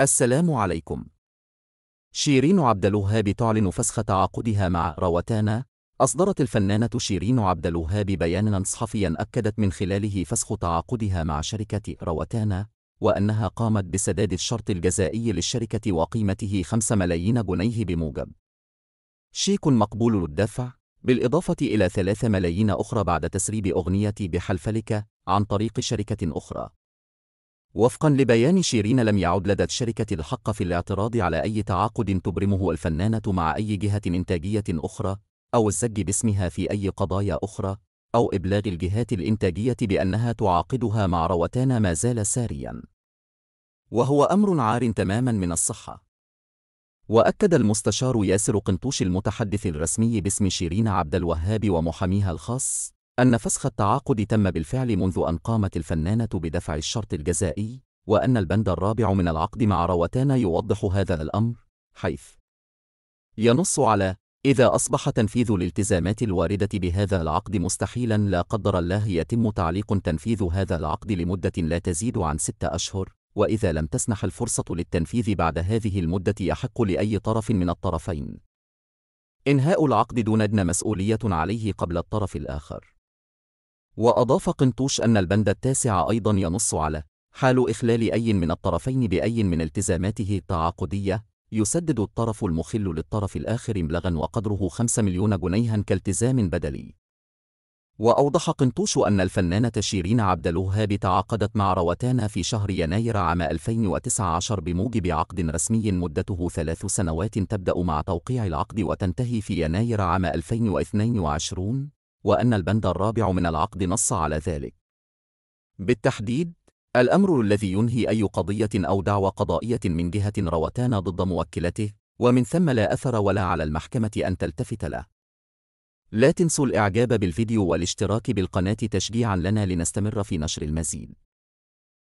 السلام عليكم. شيرين عبد الوهاب تعلن فسخ تعاقدها مع روتانا. أصدرت الفنانة شيرين عبد الوهاب بيانًا صحفيًا أكدت من خلاله فسخ تعاقدها مع شركة روتانا، وأنها قامت بسداد الشرط الجزائي للشركة وقيمته 5 ملايين جنيه بموجب شيك مقبول للدفع، بالإضافة إلى 3 ملايين أخرى بعد تسريب أغنية بحلفلك عن طريق شركة أخرى. وفقا لبيان شيرين لم يعد لدى الشركة الحق في الاعتراض على أي تعاقد تبرمه الفنانة مع أي جهة إنتاجية أخرى أو الزج باسمها في أي قضايا أخرى أو إبلاغ الجهات الإنتاجية بأنها تعاقدها مع روتانا ما زال ساريا وهو أمر عار تماما من الصحة وأكد المستشار ياسر قنطوش المتحدث الرسمي باسم شيرين عبد الوهاب ومحاميها الخاص أن فسخ التعاقد تم بالفعل منذ أن قامت الفنانة بدفع الشرط الجزائي، وأن البند الرابع من العقد مع روتانا يوضح هذا الأمر، حيث ينص على إذا أصبح تنفيذ الالتزامات الواردة بهذا العقد مستحيلا لا قدر الله يتم تعليق تنفيذ هذا العقد لمدة لا تزيد عن ستة أشهر، وإذا لم تسنح الفرصة للتنفيذ بعد هذه المدة يحق لأي طرف من الطرفين إنهاء العقد دون أدنى مسؤولية عليه قبل الطرف الآخر وأضاف قنطوش أن البند التاسع أيضا ينص على حال إخلال أي من الطرفين بأي من التزاماته التعاقدية يسدد الطرف المخل للطرف الآخر مبلغا وقدره 5 مليون جنيها كالتزام بدلي وأوضح قنطوش أن الفنانة شيرين عبد الوهاب تعاقدت مع روتانا في شهر يناير عام 2019 بموجب عقد رسمي مدته ثلاث سنوات تبدأ مع توقيع العقد وتنتهي في يناير عام 2022 وأن البند الرابع من العقد نص على ذلك بالتحديد الأمر الذي ينهي أي قضية أو دعوى قضائية من جهة روتان ضد موكلته ومن ثم لا أثر ولا على المحكمة أن تلتفت له لا تنسوا الإعجاب بالفيديو والاشتراك بالقناة تشجيعا لنا لنستمر في نشر المزيد